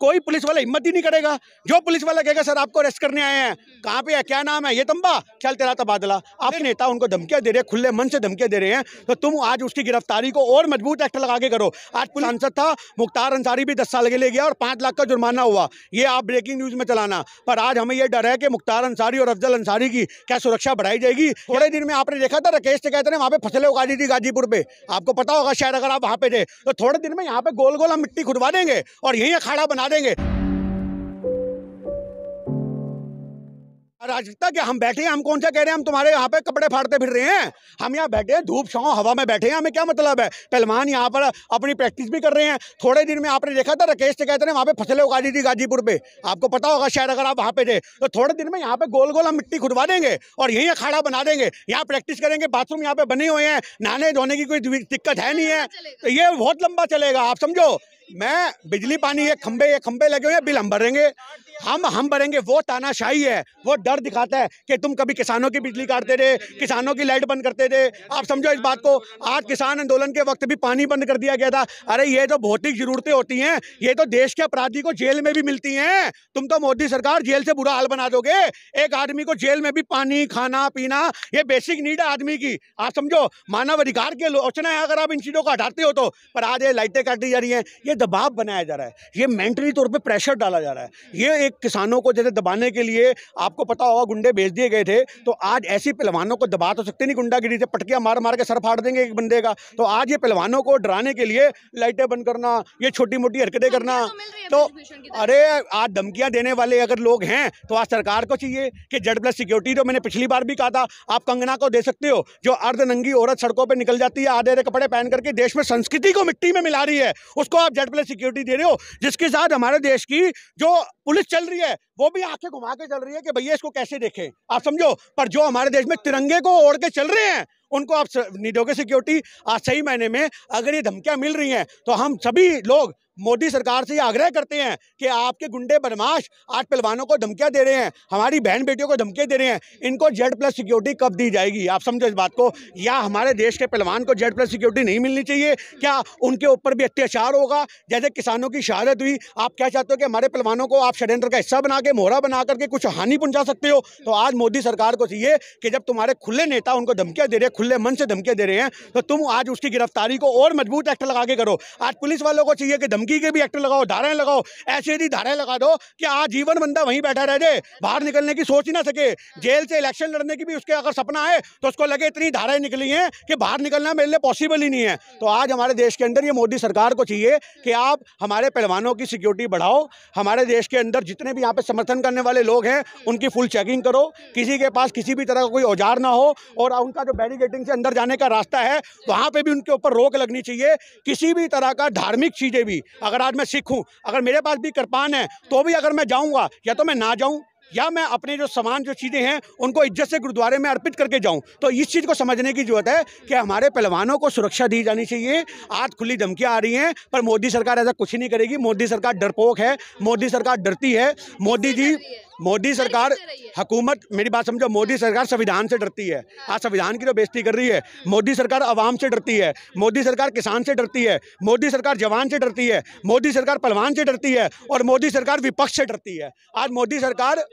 कोई पुलिस वाला हिम्मत ही नहीं करेगा जो पुलिस वाला कहेगा सर आपको अरेस्ट करने आए हैं कहाँ पे है क्या नाम है ये तंबा चल तेरा तबादला आप नेता उनको धमकियाँ दे रहे हैं खुले मन से धमकियाँ दे रहे हैं तो तुम आज उसकी गिरफ्तारी को और मजबूत एक्ट लगा के करो आज सांसद था मुख्तार अंसारी भी दस साल के लिए गया और पाँच लाख का जुर्माना हुआ ये आप ब्रेकिंग न्यूज़ में चलाना पर आज हमें यह डर है कि मुख्तार अंसारी और अफजल अंसारी की क्या सुरक्षा बढ़ाई जाएगी थोड़े दिन में आपने देखा था राकेश से कहते हैं वहाँ पर फसलें उगा दी थी गाजीपुर पे आपको पता होगा शायद अगर आप वहाँ पे थे तो थोड़े दिन में यहाँ पे गोल गोल हम मिट्टी खुदवा देंगे और यही अखाड़ा बना देंगे अराजकता क्या हम बैठे हैं हम कौन सा कह रहे हैं हम तुम्हारे यहाँ पे कपड़े फाड़ते फिर रहे हैं हम यहाँ बैठे हैं धूप छाओ हवा में बैठे हैं हमें क्या मतलब है पहलवान यहाँ पर अपनी प्रैक्टिस भी कर रहे हैं थोड़े दिन में आपने देखा था राकेश से कहते हैं वहाँ पे फसलें उगा दी थी गाजीपुर पे आपको पता होगा शायद अगर आप वहाँ पे थे तो थोड़े दिन में यहाँ पे गोल गोल हम मिट्टी खुदवा देंगे और यहीं अखाड़ा बना देंगे यहाँ प्रैक्टिस करेंगे बाथरूम यहाँ पे बने हुए हैं नहाने धोने की कोई दिक्कत है नहीं है ये बहुत लंबा चलेगा आप समझो मैं बिजली पानी ये खंबे ये खंबे लगे हुए हैं बिल हम भरेंगे हम हम भरेंगे वो तानाशाही है वो डर दिखाता है कि तुम कभी किसानों की बिजली काटते थे किसानों की लाइट बंद करते थे आप समझो इस बात को आज किसान आंदोलन के वक्त भी पानी बंद कर दिया गया था अरे ये तो भौतिक जरूरतें होती हैं ये तो देश के अपराधी को जेल में भी मिलती हैं तुम तो मोदी सरकार जेल से बुरा हाल बना दोगे एक आदमी को जेल में भी पानी खाना पीना ये बेसिक नीड है आदमी की आप समझो मानव अधिकार की आलोचना है अगर आप इन चीज़ों को हटाते हो तो पर आज ये लाइटें काट दी जा रही हैं ये दबाव बनाया जा रहा है ये मेंटली तौर पे प्रेशर डाला जा रहा है ये एक किसानों को जैसे दबाने के लिए आपको पता होगा गुंडे भेज दिए गए थे तो आज ऐसी पहलवानों को दबा तो सकते नहीं गुंडागिरी से पटकिया मार मार के सर फाड़ देंगे एक बंदे का तो आज ये पहलवानों को डराने के लिए लाइटें बंद करना ये छोटी मोटी हरकतें हाँ, करना तो अरे आज धमकियाँ देने वाले अगर लोग हैं तो आज सरकार को चाहिए कि जेड प्लस सिक्योरिटी तो मैंने पिछली बार भी कहा था आप कंगना को दे सकते हो जो अर्धनंगी औरत सड़कों पर निकल जाती है आधे आधे कपड़े पहन करके देश में संस्कृति को मिट्टी में मिला रही है उसको आप जेड स्टेट प्लस सिक्योरिटी दे रहे हो जिसके साथ हमारे देश की जो पुलिस चल रही है वो भी आंखें घुमा के चल रही है कि भैया इसको कैसे देखें आप समझो पर जो हमारे देश में तिरंगे को ओढ़ के चल रहे हैं उनको आप नहीं दोगे सिक्योरिटी आज सही महीने में अगर ये धमकियाँ मिल रही हैं तो हम सभी लोग मोदी सरकार से ये आग्रह करते हैं कि आपके गुंडे बदमाश आज पहलवानों को धमकियाँ दे रहे हैं हमारी बहन बेटियों को धमकियाँ दे रहे हैं इनको जेड प्लस सिक्योरिटी कब दी जाएगी आप समझो इस बात को या हमारे देश के पहलवान को जेड प्लस सिक्योरिटी नहीं मिलनी चाहिए क्या उनके ऊपर भी अत्याचार होगा जैसे किसानों की शहादत हुई आप क्या चाहते हो कि हमारे पहलवानों को आप षड्यंत्र का हिस्सा बना के मोहरा बना करके कुछ हानि पहुंचा सकते हो तो आज मोदी सरकार को चाहिए कि जब तुम्हारे खुले नेता उनको धमकियाँ दे रहे हैं खुले मन से धमकियाँ दे रहे हैं तो तुम आज उसकी गिरफ्तारी को और मजबूत एक्ट लगा के करो आज पुलिस वालों को चाहिए कि धमकी लड़की के भी एक्ट लगाओ धाराएं लगाओ ऐसी धाराएं लगा दो कि आजीवन बंदा वहीं बैठा रह जाए बाहर निकलने की सोच ही ना सके जेल से इलेक्शन लड़ने की भी उसके अगर सपना है तो उसको लगे इतनी धाराएं निकली हैं कि बाहर निकलना मेरे लिए पॉसिबल ही नहीं है तो आज हमारे देश के अंदर ये मोदी सरकार को चाहिए कि आप हमारे पहलवानों की सिक्योरिटी बढ़ाओ हमारे देश के अंदर जितने भी यहाँ पे समर्थन करने वाले लोग हैं उनकी फुल चेकिंग करो किसी के पास किसी भी तरह का कोई औजार ना हो और उनका जो बैरिकेटिंग से अंदर जाने का रास्ता है वहाँ पर भी उनके ऊपर रोक लगनी चाहिए किसी भी तरह का धार्मिक चीज़ें भी अगर आज मैं सीखूँ अगर मेरे पास भी कृपान है तो भी अगर मैं जाऊँगा या तो मैं ना जाऊँ या मैं अपने जो सामान जो चीज़ें हैं उनको इज्जत से गुरुद्वारे में अर्पित करके जाऊं तो इस चीज़ को समझने की ज़रूरत है कि हमारे पहलवानों को सुरक्षा दी जानी चाहिए आज खुली धमकियाँ आ रही हैं पर मोदी सरकार ऐसा कुछ नहीं करेगी मोदी सरकार डरपोक है मोदी सरकार डरती है मोदी जी मोदी सरकार हुकूमत मेरी बात समझो मोदी सरकार संविधान से डरती है हाँ। आज संविधान की तो बेस्ती कर रही है मोदी सरकार आवाम से डरती है मोदी सरकार किसान से डरती है मोदी सरकार जवान से डरती है मोदी सरकार पहलवान से डरती है और मोदी सरकार विपक्ष से डरती है आज मोदी सरकार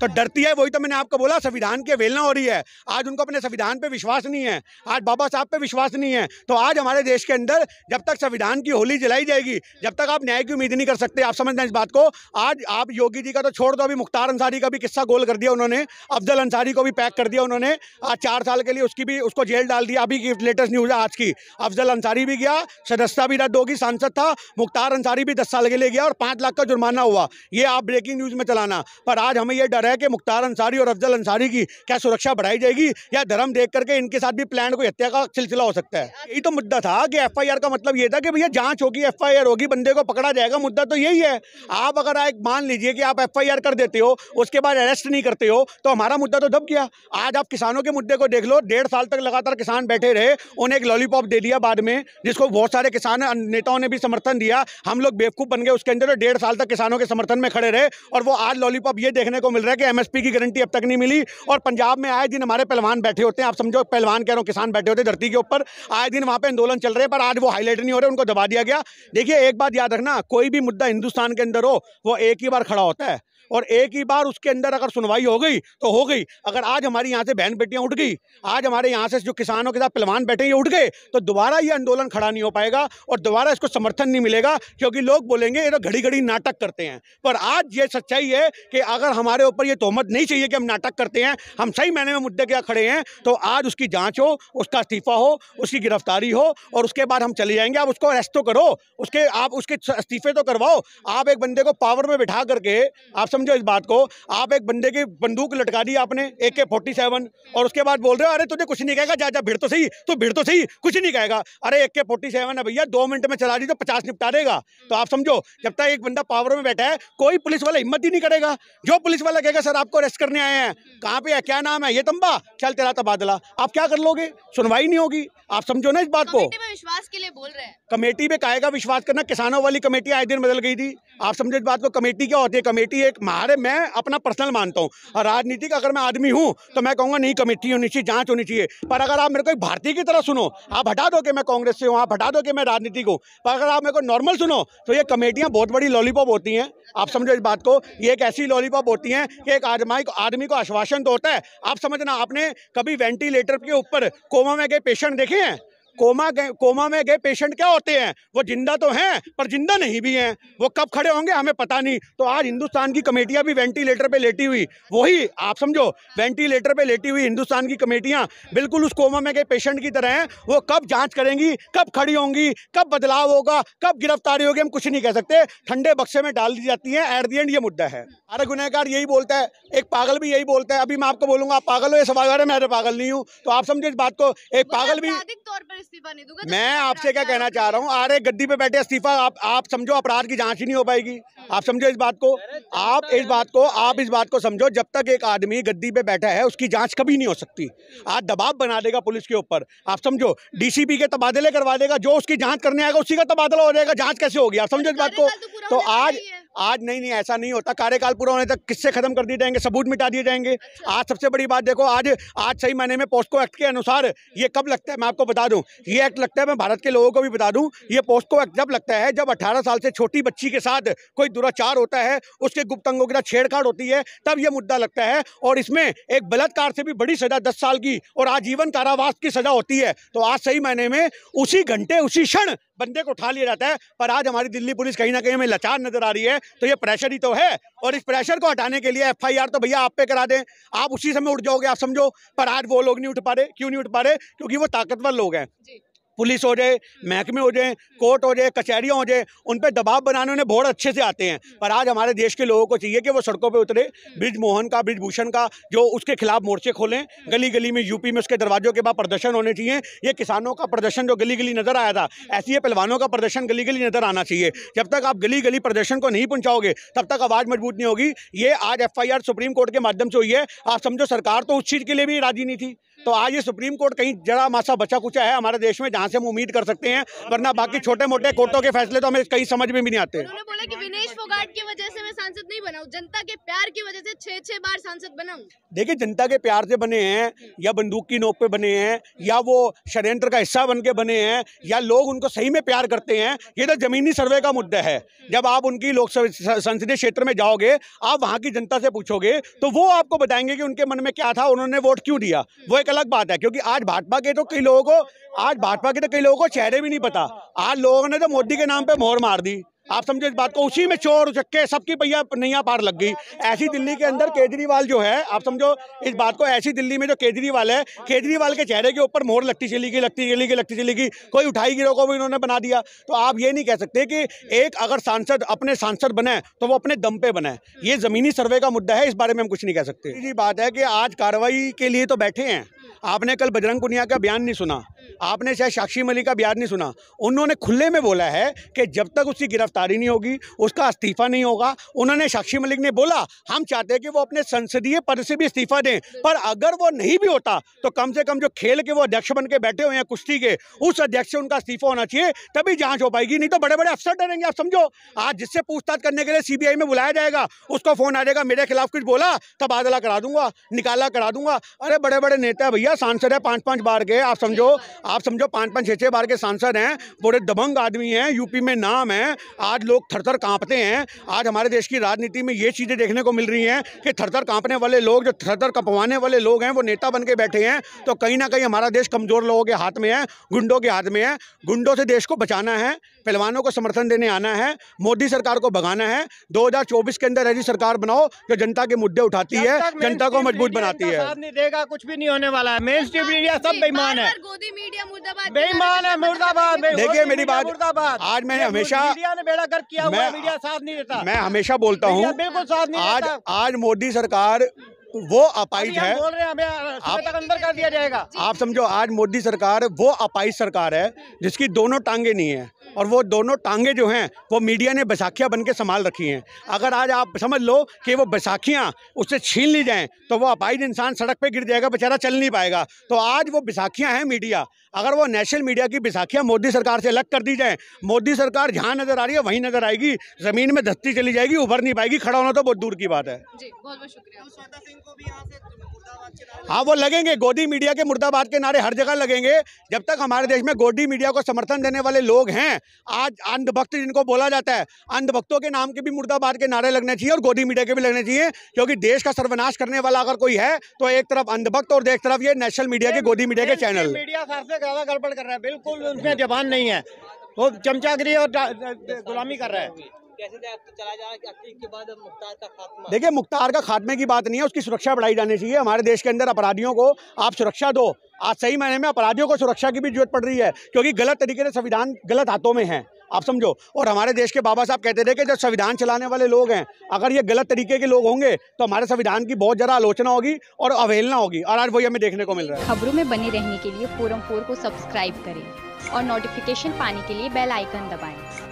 तो डरती है वही तो मैंने आपको बोला संविधान की अवेलना हो रही है आज उनको अपने संविधान पे विश्वास नहीं है आज बाबा साहब पे विश्वास नहीं है तो आज हमारे देश के अंदर जब तक संविधान की होली जलाई जाएगी जब तक आप न्याय की उम्मीद नहीं कर सकते आप समझना इस बात बात को आज आप योगी जी का तो छोड़ दो अभी मुख्तार अंसारी का भी किस्सा गोल कर दिया उन्होंने अफजल अंसारी को भी पैक कर दिया उन्होंने आज चार साल के लिए उसकी भी उसको जेल डाल दिया अभी की लेटेस्ट न्यूज़ है आज की अफजल अंसारी भी गया सदस्यता भी रद्द होगी सांसद था मुख्तार अंसारी भी दस साल के लिए गया और पाँच लाख का जुर्माना हुआ ये आप ब्रेकिंग न्यूज़ में चलाना पर आज हमें यह डर है कि मुख्तार अंसारी और अफजल अंसारी की क्या सुरक्षा बढ़ाई जाएगी या धर्म देख करके इनके साथ भी प्लान कोई हत्या का सिलसिला हो सकता है यही तो मुद्दा था कि एफ का मतलब ये था कि भैया जाँच होगी एफ होगी बंदे को पकड़ा जाएगा मुद्दा तो यही है आप अगर एक मान लीजिए कि आप एफआईआर कर देते हो उसके बाद अरेस्ट नहीं करते हो तो हमारा मुद्दा तो दब गया आज आप किसानों के मुद्दे को देख लो डेढ़ साल तक लगातार किसान बैठे रहे उन्हें एक लॉलीपॉप दे दिया बाद में जिसको बहुत सारे किसान नेताओं ने भी समर्थन दिया हम लोग बेवकूफ़ बन गए उसके अंदर तो डेढ़ साल तक किसानों के समर्थन में खड़े रहे और वो आज लॉलीपॉप ये देखने को मिल रहा है कि एमएसपी की गारंटी अब तक नहीं मिली और पंजाब में आए दिन हमारे पहलवान बैठे होते हैं आप समझो पहलवान कह रहे हो किसान बैठे होते धरती के ऊपर आए दिन वहाँ पर आंदोलन चल रहे हैं पर आज वो हाईलाइट नहीं हो रहे उनको दबा दिया गया देखिए एक बात याद रखना कोई भी मुद्दा हिंदुस्तान के अंदर हो वो एक ही बार खड़ा होता है और एक ही बार उसके अंदर अगर सुनवाई हो गई तो हो गई अगर आज हमारी यहाँ से बहन बेटियाँ उठ गई आज हमारे यहाँ से जो किसानों के साथ पहलवान बैठे ये उठ गए तो दोबारा ये आंदोलन खड़ा नहीं हो पाएगा और दोबारा इसको समर्थन नहीं मिलेगा क्योंकि लोग बोलेंगे ये तो घड़ी घड़ी नाटक करते हैं पर आज ये सच्चाई है कि अगर हमारे ऊपर ये तोहमत नहीं चाहिए कि हम नाटक करते हैं हम सही महीने में मुद्दे क्या खड़े हैं तो आज उसकी जाँच हो उसका इस्तीफा हो उसकी गिरफ्तारी हो और उसके बाद हम चले जाएंगे आप उसको अरेस्ट तो करो उसके आप उसके इस्तीफे तो करवाओ आप एक बंदे को पावर में बिठा करके आप समझो इस बात को आप एक बंदे की बंदूक लटका दी आपने ए के फोर्टी सेवन और उसके बाद बोल रहे हो अरे तुझे कुछ नहीं कहेगा जा जा भीड़ तो सही तो भीड़ तो सही कुछ नहीं कहेगा अरे ए के फोर्टी सेवन है भैया दो मिनट में चला दी तो पचास निपटा देगा तो आप समझो जब तक एक बंदा पावर में बैठा है कोई पुलिस वाला हिम्मत ही नहीं करेगा जो पुलिस वाला कहेगा सर आपको अरेस्ट करने आए हैं कहाँ पे है क्या नाम है ये तंबा चल तेरा तबादला आप क्या कर लोगे सुनवाई नहीं होगी आप समझो ना इस बात को विश्वास के लिए बोल रहे हैं कमेटी में कहेगा विश्वास करना किसानों वाली कमेटी आए दिन बदल गई थी आप समझो इस बात को कमेटी क्या होती है कमेटी एक मारे मैं अपना पर्सनल मानता हूँ राजनीतिक अगर मैं आदमी हूँ तो मैं कहूँगा नहीं कमेटी होनी चाहिए जाँच होनी चाहिए पर अगर आप मेरे को एक भारतीय की तरह सुनो आप हटा दो कि मैं कांग्रेस से हूँ आप हटा दो कि मैं राजनीतिक हूँ पर अगर आप मेरे को नॉर्मल सुनो तो ये कमेटियाँ बहुत बड़ी लॉलीपॉप होती हैं आप समझो इस बात को ये एक ऐसी लॉलीपॉप होती हैं कि एक आदमी को आदमी को आश्वासन तो होता है आप समझना आपने कभी वेंटिलेटर के ऊपर कोमा में गए पेशेंट देखे हैं कोमा गए कोमा में गए पेशेंट क्या होते हैं वो जिंदा तो हैं पर जिंदा नहीं भी हैं वो कब खड़े होंगे हमें पता नहीं तो आज हिंदुस्तान की कमेटियां भी वेंटिलेटर पे लेटी हुई वही आप समझो वेंटिलेटर पे लेटी हुई हिंदुस्तान की कमेटियां बिल्कुल उस कोमा में गए पेशेंट की तरह हैं वो कब जाँच करेंगी कब खड़ी होंगी कब बदलाव होगा कब गिरफ्तारी होगी हम कुछ नहीं कह सकते ठंडे बक्से में डाल दी जाती है एट दी एंड ये मुद्दा है अरे गुनाहकार यही बोलता है एक पागल भी यही बोलता है अभी मैं आपको बोलूंगा आप पागल हो ये सवाल मैं तो पागल नहीं हूँ तो आप समझो इस बात को एक पागल भी तौर पर इस्तीफा नहीं दूंगा तो मैं आपसे क्या कहना चाह रहा हूँ रहे गद्दी पे बैठे इस्तीफा आप आप समझो अपराध की जांच ही नहीं हो पाएगी हम्म। आप समझो इस बात को तो आप इस बात को आप इस बात को समझो जब तक एक आदमी गद्दी पे बैठा है उसकी जांच कभी नहीं हो सकती हम्म। आज दबाव बना देगा पुलिस के ऊपर आप समझो डीसीपी के तबादले करवा देगा जो उसकी जांच करने आएगा उसी का तबादला हो जाएगा जांच कैसे होगी आप समझो इस बात को तो, तो आज आज नहीं नहीं ऐसा नहीं होता कार्यकाल पूरा होने तक किससे खत्म कर दिए जाएंगे सबूत मिटा दिए जाएंगे अच्छा। आज सबसे बड़ी बात देखो आज आज सही महीने में पोस्को एक्ट के अनुसार ये कब लगता है मैं आपको बता दूं ये एक्ट लगता है मैं भारत के लोगों को भी बता दूं ये पोस्को एक्ट जब लगता है जब अठारह साल से छोटी बच्ची के साथ कोई दुराचार होता है उसके गुप्त अंगों के साथ छेड़छाड़ होती है तब यह मुद्दा लगता है और इसमें एक बलात्कार से भी बड़ी सजा दस साल की और आजीवन कारावास की सजा होती है तो आज सही महीने में उसी घंटे उसी क्षण बंदे को उठा लिया जाता है पर आज हमारी दिल्ली पुलिस कहीं ना कहीं हमें लाचार नजर आ रही है तो ये प्रेशर ही तो है और इस प्रेशर को हटाने के लिए एफआईआर तो भैया आप पे करा दें आप उसी समय उठ जाओगे आप समझो पर आज वो लोग नहीं उठ पा रहे क्यों नहीं उठ पा रहे क्योंकि वो ताकतवर लोग हैं पुलिस हो जाए महकमे हो जाए कोर्ट हो जाए कचहरियाँ हो जाए उन पर दबाव बनाने उन्हें बहुत अच्छे से आते हैं पर आज हमारे देश के लोगों को चाहिए कि वो सड़कों पर उतरे ब्रिज मोहन का ब्रिजभूषण का जो उसके खिलाफ मोर्चे खोलें गली गली में यूपी में उसके दरवाजों के बाद प्रदर्शन होने चाहिए ये किसानों का प्रदर्शन जो गली गली नजर आया था ऐसी ये पहलवानों का प्रदर्शन गली गली नजर आना चाहिए जब तक आप गली गली प्रदर्शन को नहीं पहुंचाओगे तब तक आवाज़ मजबूत नहीं होगी ये आज एफ सुप्रीम कोर्ट के माध्यम से हुई है आप समझो सरकार तो उस चीज़ के लिए भी राजी नहीं थी तो आज ये सुप्रीम कोर्ट कहीं जड़ा मासा बचा कुचा है हमारे देश में जहाँ से हम उम्मीद कर सकते हैं वरना बाकी छोटे मोटे कोर्टों के फैसले तो हमें कहीं समझ में भी नहीं आते बोला विनेश फोगाट की वजह से मैं सांसद नहीं जनता के प्यार की वजह से छह छह बार सांसद देखिए जनता के प्यार से बने हैं या बंदूक की नोक पे बने हैं या वो षड्यंत्र का हिस्सा बन के बने हैं या लोग उनको सही में प्यार करते हैं ये तो जमीनी सर्वे का मुद्दा है जब आप उनकी लोकसभा संसदीय क्षेत्र में जाओगे आप वहाँ की जनता से पूछोगे तो वो आपको बताएंगे कि उनके मन में क्या था उन्होंने वोट क्यों दिया वो एक अलग बात है क्योंकि आज भाजपा के तो कई लोगों को आज भाजपा के तो कई लोगों को चेहरे भी नहीं पता आज लोगों ने तो मोदी के नाम पे मोहर मार दी आप समझे इस बात को उसी में चोर उचक्के सबकी भैया नैया पार लग गई ऐसी दिल्ली के अंदर केजरीवाल जो है आप समझो इस बात को ऐसी दिल्ली में जो केजरीवाल है केजरीवाल के चेहरे के ऊपर मोर लगती चली गई लगती चली गई लगती चली गई कोई उठाई गिरोह को भी इन्होंने बना दिया तो आप ये नहीं कह सकते कि एक अगर सांसद अपने सांसद बने तो वो अपने दम पे बने ये ज़मीनी सर्वे का मुद्दा है इस बारे में हम कुछ नहीं कह सकते बात है कि आज कार्रवाई के लिए तो बैठे हैं आपने कल बजरंग पुनिया का बयान नहीं सुना आपने शायद साक्षी मलिक का बयान नहीं सुना उन्होंने खुले में बोला है कि जब तक उसकी गिरफ्तारी नहीं होगी उसका इस्तीफा नहीं होगा उन्होंने साक्षी मलिक ने बोला हम चाहते हैं कि वो अपने संसदीय पद से भी इस्तीफा दें पर अगर वो नहीं भी होता तो कम से कम जो खेल के वो अध्यक्ष बन के बैठे हुए हैं कुश्ती के उस अध्यक्ष से उनका इस्तीफा होना चाहिए तभी जाँच हो पाएगी नहीं तो बड़े बड़े अफसर डरेंगे आप समझो आज जिससे पूछताछ करने के लिए सी में बुलाया जाएगा उसको फोन आ जाएगा मेरे खिलाफ कुछ बोला तबादला करा दूंगा निकाला करा दूंगा अरे बड़े बड़े नेता भैया सांसद है पाँच पाँच बार गए आप समझो आप समझो पाँच पाँच छः छः बार के सांसद हैं बड़े दबंग आदमी हैं यूपी में नाम है आज लोग थरथर कांपते हैं आज हमारे देश की राजनीति में ये चीज़ें देखने को मिल रही हैं कि थरथर कांपने वाले लोग जो थरथर कपवाने वाले लोग हैं वो नेता बन के बैठे हैं तो कहीं ना कहीं हमारा देश कमज़ोर लोगों के हाथ में है गुंडों के हाथ में है गुंडों से देश को बचाना है पहलवानों को समर्थन देने आना है मोदी सरकार को भगाना है दो के अंदर ऐसी सरकार बनाओ जो जनता के मुद्दे उठाती है जनता को मजबूत बनाती है कुछ भी नहीं होने वाला है मीडिया तो सब बेईमान है मुर्दाबाद बेईमान है मुर्दाबाद देखिए मेरी बात मुर्दाबाद आज मैंने हमेशा मीडिया ने बेड़ा कर किया हुआ मीडिया साथ नहीं देता मैं हमेशा बोलता हूँ बिल्कुल साथ नहीं आज आज मोदी सरकार वो अपाइज है बोल रहे हैं हमें आप तक अंदर कर दिया जाएगा आप समझो आज मोदी सरकार वो अपाइज सरकार है जिसकी दोनों टांगे नहीं है और वो दोनों टांगे जो हैं वो मीडिया ने बैसाखियाँ बन के संभाल रखी हैं अगर आज आप समझ लो कि वो बैसाखियाँ उससे छीन ली जाएँ तो वो अपाइज इंसान सड़क पर गिर जाएगा बेचारा चल नहीं पाएगा तो आज वो बैसाखियाँ हैं मीडिया अगर वो नेशनल मीडिया की बैसाखियाँ मोदी सरकार से अलग कर दी जाएँ मोदी सरकार जहाँ नज़र आ रही है वहीं नज़र आएगी ज़मीन में धस्ती चली जाएगी उभर नहीं पाएगी खड़ा होना तो बहुत दूर की बात है हाँ वो लगेंगे गोदी मीडिया के मुर्दाबाद के नारे हर जगह लगेंगे जब तक हमारे देश में गोदी मीडिया को समर्थन देने वाले लोग हैं आज अंधभक्त जिनको बोला जाता है अंधभक्तों के नाम के भी मुर्दाबाद के नारे लगने चाहिए और गोदी मीडिया के भी लगने चाहिए क्योंकि देश का सर्वनाश करने वाला अगर कोई है तो एक तरफ अंधभक्त और एक तरफ ये नेशनल मीडिया के गोदी मीडिया के चैनल मीडिया सबसे ज्यादा गड़बड़ कर रहा है बिल्कुल उसमें जबान नहीं है वो चमचागिरी और गुलामी कर रहा है तो देखिए मुख्तार का खात्मे की बात नहीं है उसकी सुरक्षा बढ़ाई जानी चाहिए हमारे देश के अंदर अपराधियों को आप सुरक्षा दो आज सही मायने में अपराधियों को सुरक्षा की भी जरूरत पड़ रही है क्योंकि गलत तरीके से संविधान गलत हाथों में है आप समझो और हमारे देश के बाबा साहब कहते थे कि जब संविधान चलाने वाले लोग हैं अगर ये गलत तरीके के लोग होंगे तो हमारे संविधान की बहुत ज्यादा आलोचना होगी और अवहेलना होगी और आज वही हमें देखने को मिल रहा है खबरों में बने रहने के लिए फोरम फोर को सब्सक्राइब करें और नोटिफिकेशन पाने के लिए बेल आइकन दबाएं।